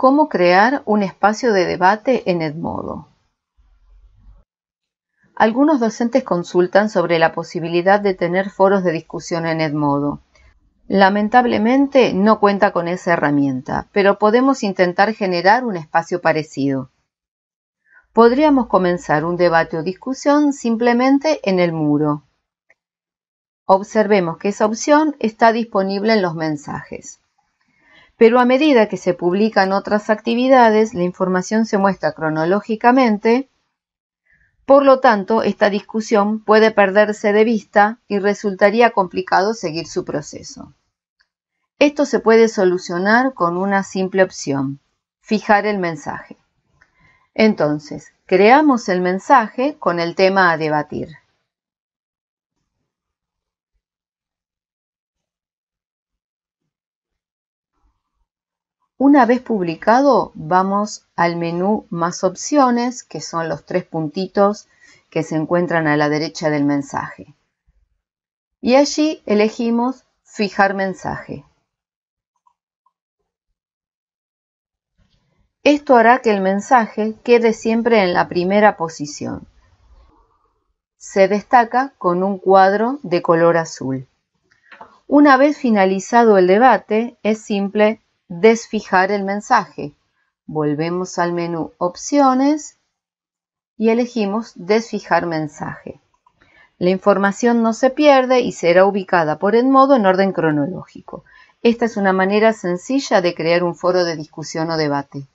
Cómo crear un espacio de debate en Edmodo. Algunos docentes consultan sobre la posibilidad de tener foros de discusión en Edmodo. Lamentablemente no cuenta con esa herramienta, pero podemos intentar generar un espacio parecido. Podríamos comenzar un debate o discusión simplemente en el muro. Observemos que esa opción está disponible en los mensajes pero a medida que se publican otras actividades, la información se muestra cronológicamente, por lo tanto, esta discusión puede perderse de vista y resultaría complicado seguir su proceso. Esto se puede solucionar con una simple opción, fijar el mensaje. Entonces, creamos el mensaje con el tema a debatir. Una vez publicado, vamos al menú Más opciones, que son los tres puntitos que se encuentran a la derecha del mensaje. Y allí elegimos Fijar mensaje. Esto hará que el mensaje quede siempre en la primera posición. Se destaca con un cuadro de color azul. Una vez finalizado el debate, es simple desfijar el mensaje. Volvemos al menú Opciones y elegimos Desfijar mensaje. La información no se pierde y será ubicada por el modo en orden cronológico. Esta es una manera sencilla de crear un foro de discusión o debate.